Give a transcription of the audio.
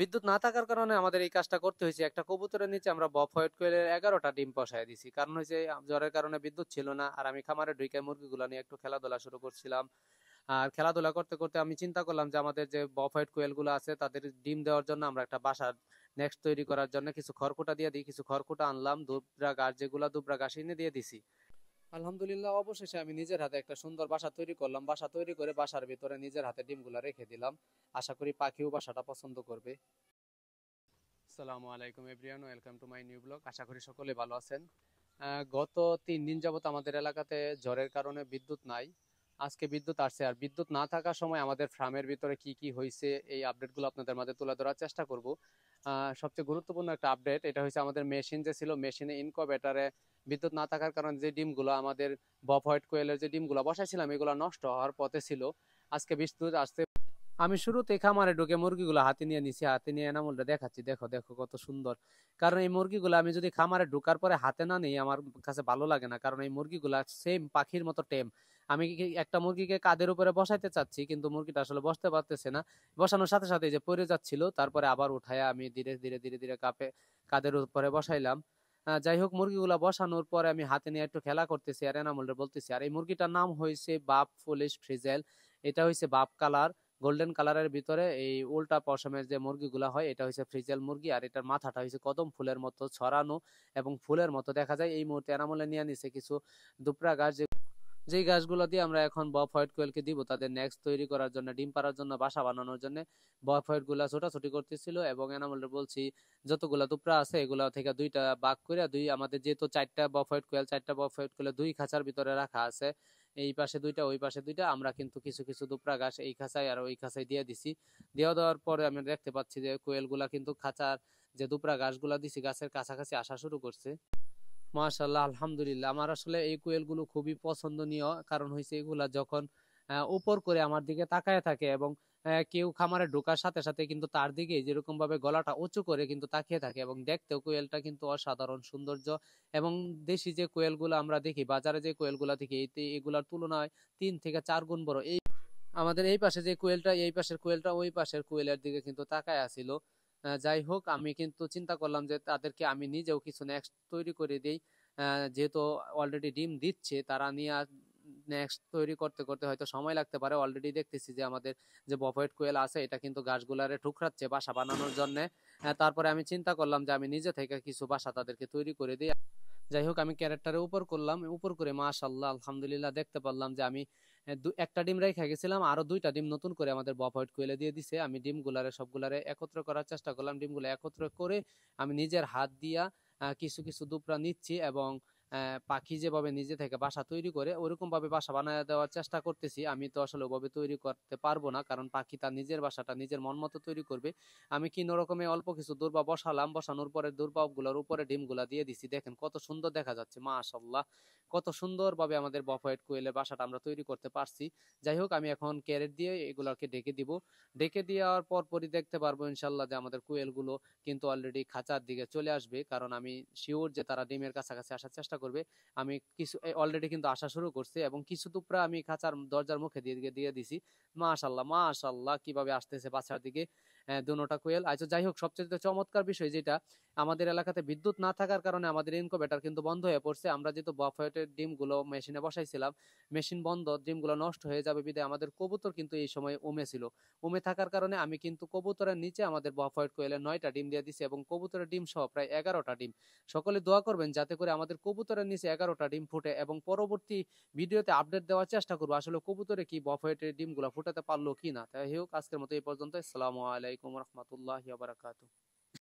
বিদ্যুৎ না থাকার কারণে আমাদের এই কাজটা করতে হয়েছে একটা কবুতরের নিচে আমরা বফ হোয়াইট কোয়েলের এগারোটা ডিম পশাই দিছি কারণ হয়েছে জ্বরের কারণে বিদ্যুৎ ছিল না আর আমি খামারে ঢুকে মুরগিগুলো নিয়ে একটু খেলাধুলা শুরু করছিলাম আর খেলাধুলা করতে করতে আমি চিন্তা করলাম যে আমাদের যে বফ হোয়াইট কোয়েলগুলো আছে তাদের ডিম দেওয়ার জন্য আমরা একটা বাসা নেক্সট তৈরি করার জন্য কিছু খড়কুটা দিয়ে দিই কিছু খড়কুটা আনলাম দুবরা গাছ যেগুলো দুবরা গাছ এনে দিয়ে দিছি আলহামদুলিল্লাহ অবশেষে আমি নিজের হাতে একটা সুন্দর বাসা তৈরি করলাম বাসা তৈরি করে বাসার ভিতরে নিজের হাতে ডিমগুলো রেখে দিলাম আশা করি পাখিও বাসাটা পছন্দ করবে সালামু আলাইকুম welcome to my new blog আশা করি সকলে ভালো আছেন গত তিন দিন যাবত আমাদের এলাকাতে কারণে বিদ্যুৎ নাই আজকে বিদ্যুৎ আসছে আর বিদ্যুৎ না থাকার সময় আমাদের ফার্মের ভিতরে কি কি হয়েছে এই আপডেটগুলো আপনাদের মাঝে তুলে ধরার চেষ্টা করব সবচেয়ে গুরুত্বপূর্ণ একটা আপডেট এটা হচ্ছে আমাদের মেশিন যে ছিল মেশিনে ইনকোবেটারে বিদ্যুৎ না থাকার কারণে যে ডিমগুলো আমাদের বফ হোয়াইট কোয়েলের যে ডিমগুলো বসাইছিলাম এগুলো নষ্ট হওয়ার পথে ছিল আজকে বিদ্যুৎ আসতে আমি শুরুতে খামারে ঢুকে মুরগিগুলো হাতে নিয়ে নিছি হাতে নিয়ে এনামুলটা দেখাচ্ছি দেখো দেখো কত সুন্দর কারণ এই মুরগিগুলো আমি যদি খামারে ঢুকার পরে হাতে না নিই আমার কাছে ভালো লাগে না কারণ এই মুরগিগুলো সেম পাখির মতো টেম আমি একটা মুরগিকে কাদের উপরে বসাইতে চাচ্ছি কিন্তু মুরগিটা আসলে বসতে পারতেছে না বসানোর সাথে সাথে যে পড়ে যাচ্ছিল তারপরে আবার উঠায় আমি ধীরে ধীরে ধীরে ধীরে কাপে কাদের উপরে বসাইলাম যাই হোক মুরগিগুলা বসানোর পরে আমি হাতে নিয়ে একটু খেলা করতেছি আর এনামুলটা বলতেছি আর এই মুরগিটার নাম হয়েছে বাপ ফুলিশ ফ্রিজেল এটা হয়েছে বাপ কালার গোল্ডেন কালারের ভিতরে এই উল্টা পশমের যে মুরগিগুলা হয় এটা হচ্ছে ফ্রিজেল মুরগি আর এটার মাথাটা হচ্ছে কদম ফুলের মতো ছড়ানো এবং ফুলের মতো দেখা যায় এই মুহূর্তে এনামলে নিয়ে নিছে কিছু দুপরা গাছ যে যেই গাছগুলো দিয়ে আমরা এখন বফ হোয়াইট কোয়েলকে দিব তাদের নেক্সট তৈরি করার জন্য ডিম পাড়ার জন্য বাসা বানানোর জন্য বফ হোয়াইটগুলো ছোটাছুটি করতেছিল এবং এনামলটা বলছি যতগুলো টুকরা আছে এগুলো থেকে দুইটা বাক করে দুই আমাদের যেহেতু চারটা বফ হোয়াইট কোয়েল চারটা বফ হোয়াইট কোয়েল দুই খাঁচার ভিতরে রাখা আছে এই পাশে দুইটা ওই পাশে দুইটা আমরা কিন্তু কিছু কিছু দুপরা ঘাস এই খাঁচায় আর ওই খাঁচায় দিয়ে দিছি দিয়ে দেওয়ার পরে আমরা দেখতে পাচ্ছি যে কোয়েলগুলা কিন্তু খাঁচার যে দুপরা ঘাসগুলা দিছি গাছের কাছাকাছি আসা শুরু করছে মাশাল্লাহ আলহামদুলিল্লাহ আমার আসলে এই কোয়েলগুলো খুবই পছন্দনীয় কারণ হয়েছে এগুলা যখন উপর করে আমার দিকে তাকায় থাকে এবং কেউ খামারে ঢোকার সাথে সাথে কিন্তু তার দিকে যেরকম ভাবে গলাটা উঁচু করে কিন্তু তাকিয়ে থাকে এবং দেখতেও কোয়েলটা কিন্তু অসাধারণ সৌন্দর্য এবং দেশি যে কোয়েলগুলো আমরা দেখি বাজারে যে কোয়েলগুলো দেখি এগুলার তুলনায় তিন থেকে চার গুণ বড় এই আমাদের এই পাশে যে কোয়েলটা এই পাশের কোয়েলটা ওই পাশের কোয়েলের দিকে কিন্তু তাকায় আসিল যাই হোক আমি কিন্তু চিন্তা করলাম যে তাদেরকে আমি নিজেও কিছু নেক্সট তৈরি করে দিই যেহেতু অলরেডি ডিম দিচ্ছে তারা নিয়ে নেক্সট তৈরি করতে করতে হয়তো সময় লাগতে পারে অলরেডি দেখতেছি যে আমাদের যে বফয়েট কোয়েল আছে এটা কিন্তু গাছগুলারে ঠুকরাচ্ছে বাসা বানানোর জন্য তারপরে আমি চিন্তা করলাম যে আমি নিজে থেকে কিছু বাসা তাদেরকে তৈরি করে দিই যাই হোক আমি ক্যারেক্টারে উপর করলাম উপর করে মাশাল্লাহ আলহামদুলিল্লাহ দেখতে পারলাম যে আমি হ্যাঁ, একটা ডিম রেখে গেছিলাম আরো দুইটা ডিম নতুন করে আমাদের বফয়েড কুয়েলে দিয়ে দিছে আমি গুলারে সবগুলারে একত্র করার চেষ্টা করলাম ডিমগুলো একত্র করে আমি নিজের হাত দিয়া কিছু কিছু দুপরা নিচ্ছি এবং পাখি যেভাবে নিজে থেকে বাসা তৈরি করে ওরকমভাবে বাসা বানিয়ে দেওয়ার চেষ্টা করতেছি আমি তো আসলে ওভাবে তৈরি করতে পারবো না কারণ পাখি তার নিজের বাসাটা নিজের মন মতো তৈরি করবে আমি কি রকমে অল্প কিছু দুর্বা বসালাম বসানোর পরে দুর্বাগুলোর উপরে ডিমগুলা দিয়ে দিছি দেখেন কত সুন্দর দেখা যাচ্ছে মা মাশাল্লাহ কত সুন্দরভাবে আমাদের বফ হোয়াইট কোয়েলের বাসাটা আমরা তৈরি করতে পারছি যাই হোক আমি এখন ক্যারেট দিয়ে এগুলোকে ডেকে দিব ডেকে দেওয়ার পরপরই দেখতে পারবো ইনশাল্লাহ যে আমাদের কোয়েলগুলো কিন্তু অলরেডি খাঁচার দিকে চলে আসবে কারণ আমি শিওর যে তারা ডিমের কাছাকাছি আসার চেষ্টা করবে আমি কিছু অলরেডি কিন্তু আসা শুরু করছে এবং কিছু টুকরা আমি খাঁচার দরজার মুখে দিয়ে দিয়ে দিয়ে দিছি মাশাল্লাহ মাশাল্লাহ কিভাবে আসতেছে বাসার দিকে দুনোটা কোয়েল আচ্ছা যাই হোক সবচেয়ে চমৎকার বিষয় যেটা আমাদের এলাকাতে বিদ্যুৎ না থাকার কারণে আমাদের ব্যাটার কিন্তু বন্ধ হয়ে পড়ছে আমরা যেহেতু বফয়েটের ডিমগুলো মেশিনে বসাইছিলাম মেশিন বন্ধ ডিমগুলো নষ্ট হয়ে যাবে বিদায় আমাদের কবুতর কিন্তু এই সময় উমে ছিল উমে থাকার কারণে আমি কিন্তু কবুতরের নিচে আমাদের বফয়েট কোয়েলের নয়টা ডিম দিয়ে দিছি এবং কবুতরের ডিম সহ প্রায় এগারোটা ডিম সকলে দোয়া করবেন যাতে করে আমাদের কবুতরের নিচে এগারোটা ডিম ফুটে এবং পরবর্তী ভিডিওতে আপডেট দেওয়ার চেষ্টা করবো আসলে কবুতরে কি বফয়েটের ডিমগুলো ফুটাতে পারলো কি না তাই হোক আজকের মতো এই পর্যন্ত আসসালামু আলাইকুম علیکم ورحمۃ اللہ وبرکاتہ